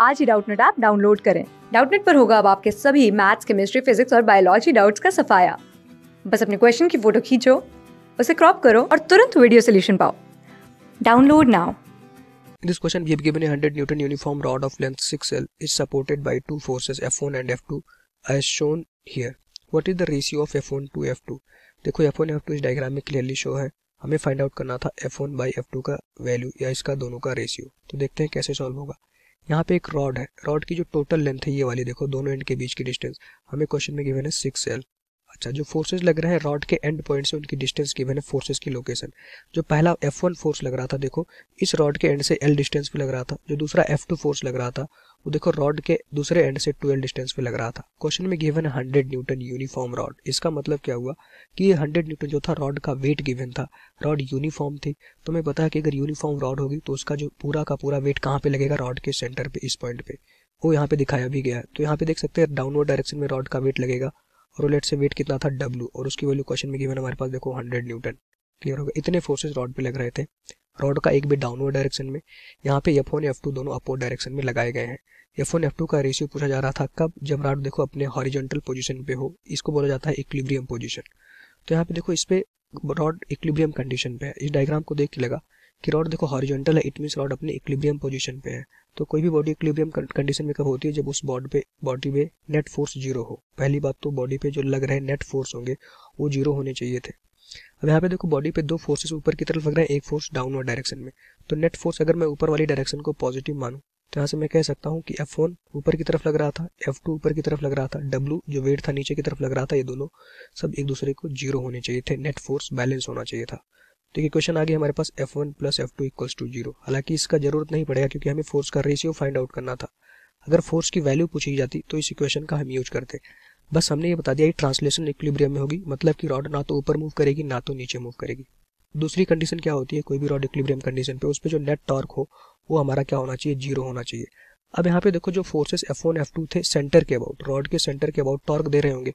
आज ही Doubtnut app download करें डाउटनेट पर होगा अब आपके सभी मैथ्स केमिस्ट्री फिजिक्स और बायोलॉजी डाउट्स का सफाया बस अपने क्वेश्चन की फोटो खींचो उसे क्रॉप करो और तुरंत वीडियो सोल्यूशन पाओ download now In this question, we have given a 100 Newton uniform rod of length 6L is supported by two forces F1 and F2 as shown here. What is the ratio of F1 to F2? देखो F1 F2 इस diagram में clearly show है हमें find out करना था F1 by F2 का value या इसका दोनों का रेशियो तो देखते हैं कैसे सॉल्व होगा यहाँ पे एक रॉड है रॉड की जो टोटल लेंथ है ये वाली देखो दोनों एंड के बीच की डिस्टेंस हमें क्वेश्चन में गिवन है सिक्स एल अच्छा जो फोर्सेस लग रहे हैं रॉड के एंड पॉइंट से उनकी डिस्टेंस गिवन है फोर्सेस की लोकेशन जो पहला एफ वन फोर्स लग रहा था देखो इस रॉड के एंड से एल डिस्टेंस पे लग रहा था जो दूसरा एफ टू फोर्स लग रहा था वो देखो रॉड के दूसरे एंड से ट्वेल्व डिस्टेंस पे लग रहा था क्वेश्चन में गिवन है हंड्रेड न्यूटन यूनिफॉर्म रॉड इसका मतलब क्या हुआ कि ये हंड्रेड न्यूटन जो था रॉड का वेट गिवन था रॉड यूनिफॉर्म थी तो मैं पता है कि अगर यूनिफॉर्म रॉड होगी तो उसका जो पूरा का पूरा वेट कहाँ पे लगेगा रॉड के सेंटर पे इस पॉइंट पे वो यहाँ पे दिखाया भी गया है तो यहाँ पे देख सकते हैं डाउनवर्ड डायरेक्शन में रॉड का वेट लगेगा और लेट से वेट कितना था डब्ल्यू और उसकी वैल्यू क्वेश्चन में गिवन हमारे पास देखो हंड्रेड न्यूटन क्लियर होगा इतने फोर्सेज रॉड पे लग रहे थे रॉड का एक भी डाउनवर्ड डायरेक्शन में यहाँ पे एफ वन एफ टू दोनों अपवर्ड डायरेक्शन में लगाए गए हैं एफ वन एफ टू का रेशियो पूछा जा रहा था कब जब रॉड देखो अपने हॉरिजेंटल पोजीशन पे हो इसको बोला जाता है इक्विलिब्रियम पोजीशन तो यहाँ पे देखो इस पे रॉड इक्विलिब्रियम कंडीशन पे है इस डायग्राम को देख के लगा कि रॉड देखो हॉरिजॉन्टल है इट मीन्स रॉड अपने इक्लिब्रियम पोजीशन पे है तो कोई भी बॉडी इक्लिब्रियम कंडीशन में कब होती है जब उस बॉडी पे बॉडी पे नेट फोर्स जीरो हो पहली बात तो बॉडी पे जो लग रहे नेट फोर्स होंगे वो जीरो होने चाहिए थे अब यहाँ पे देखो बॉडी पे दो फोर्सेस ऊपर की तरफ लग रहे हैं एक फोर्स डाउनवर्ड डायरेक्शन में तो नेट फोर्स अगर मैं ऊपर वाली डायरेक्शन को पॉजिटिव मानूँ तो यहाँ से मैं कह सकता हूँ कि एफ वन ऊपर की तरफ लग रहा था एफ टू ऊपर की तरफ लग रहा था डब्लू जो वेट था नीचे की तरफ लग रहा था ये दोनों सब एक दूसरे को जीरो होने चाहिए थे नेट फोर्स बैलेंस होना चाहिए था देखिए क्वेश्चन आगे हमारे पास F one plus F two equals to zero हालांकि इसका जरूरत नहीं पड़ेगा क्योंकि हमें फोर्स का रेशियो फाइंड आउट करना था अगर फोर्स की वैल्यू पूछी जाती तो इस इक्वेशन का हम यूज करते बस हमने ये बता दिया कि ट्रांसलेशन इक्विलिब्रियम में होगी मतलब कि रॉड ना तो ऊपर मूव करेगी ना तो नीचे मूव करेगी दूसरी कंडीशन क्या होती है कोई भी रॉड इक्विलिब्रियम कंडीशन पे उस पर जो नेट टॉर्क हो वो हमारा क्या होना चाहिए जीरो होना चाहिए अब यहाँ पे देखो जो फोर्सेस F1 F2 थे सेंटर के अबाउट रॉड के सेंटर के अबाउट टॉर्क दे रहे होंगे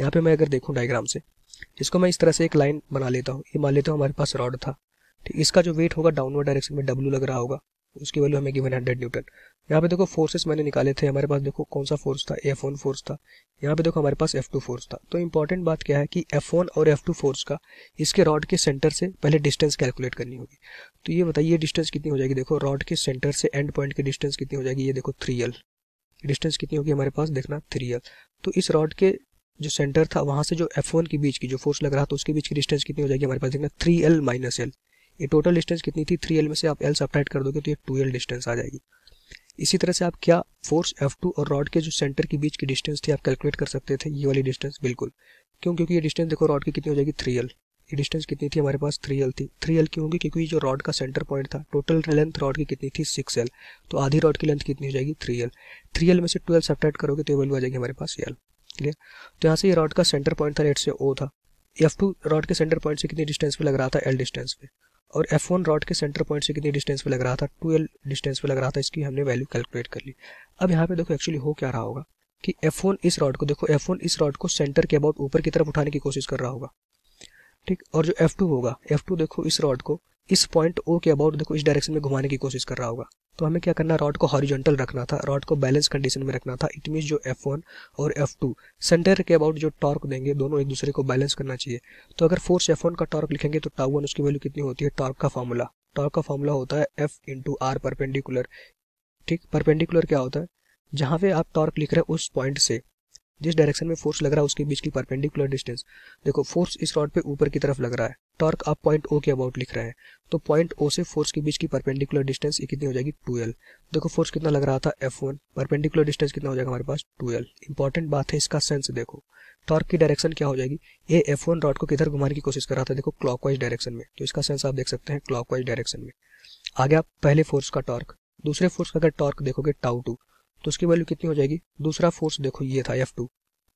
यहाँ पे मैं अगर देखूँ डायग्राम से इसको मैं इस तरह से एक लाइन बना लेता हूँ ये मान लेता हूँ हमारे पास रॉड था ठीक इसका जो वेट होगा डाउनवर्ड डायरेक्शन में डब्ल्यू लग रहा होगा उसकी वैल्यू हमें गिवन हंड्रेड न्यूटन यहाँ पे देखो फोर्सेस मैंने निकाले थे हमारे पास देखो कौन सा फोर्स था एफ फोर्स था यहाँ पे देखो हमारे पास एफ फोर्स था तो इंपॉर्टेंट बात क्या है कि एफ और एफ फोर्स का इसके रॉड के सेंटर से पहले डिस्टेंस कैलकुलेट करनी होगी तो ये बताइए डिस्टेंस कितनी हो जाएगी देखो रॉड के सेंटर से एंड पॉइंट की डिस्टेंस कितनी हो जाएगी ये देखो थ्री डिस्टेंस कितनी होगी हमारे पास देखना थ्री तो इस रॉड के जो सेंटर था वहाँ से जो एफ वन के बीच की जो फोर्स लग रहा था उसके बीच की डिस्टेंस कितनी हो जाएगी हमारे पास देखना थ्री एल माइनस एल ये टोटल डिस्टेंस कितनी थी थ्री एल में से आप एल सब्ट्रैक्ट कर दोगे तो ये टू एल डिस्टेंस आ जाएगी इसी तरह से आप क्या फोर्स एफ टू और रॉड के जो सेंटर के बीच की डिस्टेंस थी आप कैलकुलेट कर सकते थे ये वाली डिस्टेंस बिल्कुल क्यों क्योंकि ये डिस्टेंस देखो रॉड की कितनी हो जाएगी थ्री एल ये डिस्टेंस कितनी थी हमारे पास थ्री एल थी थ्री एल क्यों होगी क्योंकि जो रॉड का सेंटर पॉइंट था टोटल लेंथ रॉड की कितनी थी सिक्स एल तो आधी रॉड की लेंथ कितनी हो जाएगी थ्री एल थ्री एल में से ट्वेल्व सब्ट्रैक्ट करोगे तो ये वैल्यू आ जाएगी हमारे पास एल क्लियर तो यहाँ से ये रॉड का सेंटर पॉइंट था रेट से ओ था एफ टू रॉड के सेंटर पॉइंट से कितनी डिस्टेंस पे लग रहा था एल डिस्टेंस पे और एफ वन रॉड के सेंटर पॉइंट से कितनी डिस्टेंस पे लग रहा था टू एल डिस्टेंस पे लग रहा था इसकी हमने वैल्यू कैलकुलेट कर ली अब यहाँ पे देखो एक्चुअली हो क्या रहा होगा कि एफ इस रॉड को देखो एफ इस रॉड को सेंटर के अबाउट ऊपर की तरफ उठाने की कोशिश कर रहा होगा ठीक और जो एफ होगा एफ देखो इस रॉड को इस पॉइंट ओ के अबाउट देखो इस डायरेक्शन में घुमाने की कोशिश कर रहा होगा तो हमें क्या करना रॉड को हॉरिजॉन्टल रखना था रॉड को बैलेंस कंडीशन में रखना था इट मीन्स जो एफ वन और एफ टू सेंटर के अबाउट जो टॉर्क देंगे दोनों एक दूसरे को बैलेंस करना चाहिए तो अगर फोर्स एफ वन का टॉर्क लिखेंगे तो टाउ वन उसकी वैल्यू कितनी होती है टॉर्क का फॉर्मूला टॉर्क का फॉर्मूला होता है एफ इंटू आर परपेंडिकुलर ठीक परपेंडिकुलर क्या होता है जहाँ पे आप टॉर्क लिख रहे हैं उस पॉइंट से जिस डायरेक्शन में फोर्स लग रहा है उसके बीच की परपेंडिकुलर डिस्टेंस देखो फोर्स इस रॉड पे ऊपर की तरफ लग रहा है टॉर्क आप पॉइंट ओ के अबाउट लिख रहे हैं तो पॉइंट ओ से फोर्स के बीच की परपेंडिकुलर डिस्टेंस कितनी हो जाएगी टू एल देखो फोर्स कितना लग रहा था एफ वन परपेंडिकुलर डिस्टेंस कितना हो जाएगा हमारे पास टू एल इंपॉर्टेंट बात है इसका सेंस देखो टॉर्क की डायरेक्शन क्या हो जाएगी ये एफ वन रॉड को किधर घुमाने की कोशिश कर रहा था देखो क्लॉकवाइज डायरेक्शन में तो इसका सेंस आप देख सकते हैं क्लॉकवाइज डायरेक्शन में आ गया पहले फोर्स का टॉर्क दूसरे फोर्स का अगर टॉर्क देखोगे टाउ टू तो उसकी वैल्यू कितनी हो जाएगी दूसरा फोर्स देखो ये था एफ टू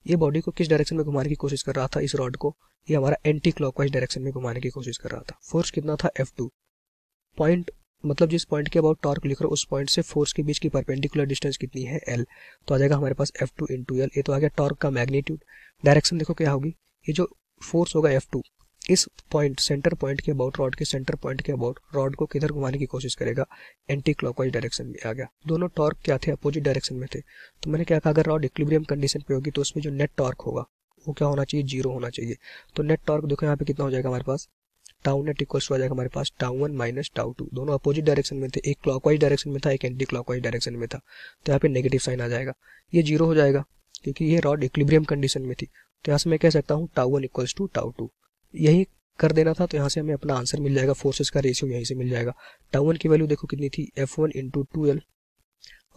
ये बॉडी को किस डायरेक्शन में घुमाने की कोशिश कर रहा था इस रॉड को ये हमारा एंटी क्लॉकवाइज डायरेक्शन में घुमाने की कोशिश कर रहा था फोर्स कितना था एफ टू पॉइंट मतलब जिस पॉइंट के अबाउट टॉर्क लिख रहा उस पॉइंट से फोर्स के बीच की परपेंडिकुलर डिस्टेंस कितनी है एल तो आ जाएगा हमारे पास एफ टू इंटू एल ये तो आ गया टॉर्क का मैग्नीट्यूड डायरेक्शन देखो क्या होगी ये जो फोर्स होगा एफ टू इस पॉइंट सेंटर पॉइंट के अबाउट रॉड के सेंटर पॉइंट के अबाउट रॉड को किधर घुमाने की कोशिश करेगा एंटी क्लॉकवाइज डायरेक्शन में आ गया दोनों टॉर्क क्या थे अपोजिट डायरेक्शन में थे तो मैंने क्या कहा अगर रॉड इक्विलिब्रियम कंडीशन पे होगी तो उसमें जो नेट टॉर्क होगा वो क्या होना चाहिए जीरो होना चाहिए तो नेट टॉर्क देखो यहाँ पे कितना हो जाएगा हमारे पास टाउ नेट इक्वल्स हो जाएगा हमारे पास tau one minus tau two दोनों अपोजिट डायरेक्शन में थे एक क्लॉकवाइज डायरेक्शन में था एक एंटी क्लॉकवाइज डायरेक्शन में था तो यहाँ पे नेगेटिव साइन आ जाएगा ये जीरो हो जाएगा क्योंकि ये रॉड इक्विलिब्रियम कंडीशन में थी तो यहाँ से मैं कह सकता हूँ tau one equals to tau two यही कर देना था तो यहाँ से हमें अपना आंसर मिल जाएगा फोर्सेस का रेशियो यहीं से मिल जाएगा टाउ वन की वैल्यू देखो कितनी थी F one into two L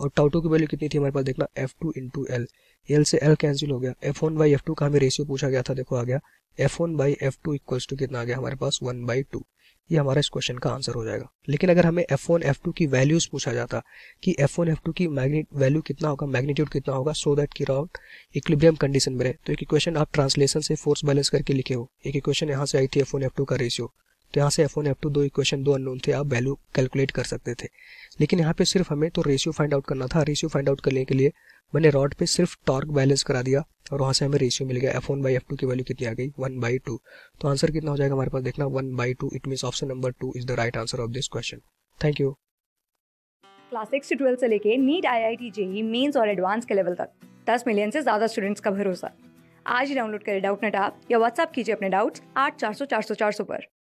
और टाउ टू की वैल्यू कितनी थी हमारे पास देखना F two into L L से एल कैंसिल हो गया F one by F two का हमें रेशियो पूछा गया था देखो आ गया F one by F two equals to कितना आ गया हमारे पास वन बाई टू ये हमारा इस क्वेश्चन का आंसर हो जाएगा लेकिन अगर हमें एफ वन एफ टू की वैल्यूज पूछा जाता कि एफ वन एफ टू की मैग्नेट वैल्यू कितना होगा मैग्नीट्यूड कितना होगा सो दैट की राउंड इक्विलिब्रियम कंडीशन में रहे तो एक इक्वेशन आप ट्रांसलेशन से फोर्स बैलेंस करके लिखे हो एक इक्वेशन यहाँ से आई थी एफ वन एफ टू का रेशियो तो यहाँ से एफ वन एफ टू दो इक्वेशन दो अननोन थे आप वैल्यू कैलकुलेट कर सकते थे लेकिन यहाँ पे सिर्फ हमें तो रेशियो फाइंड आउट करना था रेशियो फाइंड आउट करने के लिए मैंने रॉड पे सिर्फ टॉर्क बैलेंस करा दिया और वहाँ से हमें रेशियो मिल गया F one by F two की वैल्यू कितनी आ गई वन बाई टू तो आंसर कितना हो जाएगा हमारे पास देखना one by two it mean option number two is the right answer of this question thank you class six से ट्वेल्थ से लेके NEET I I T JEE Mains और एडवांस के लेवल तक दस मिलियन से ज़्यादा स्टूडेंट्स का भरोसा आज ही डाउनलोड करें डाउट नेट आप या व्हाट्सअप कीजिए अपने डाउट्स आठ चार सौ चार सौ चार सौ पर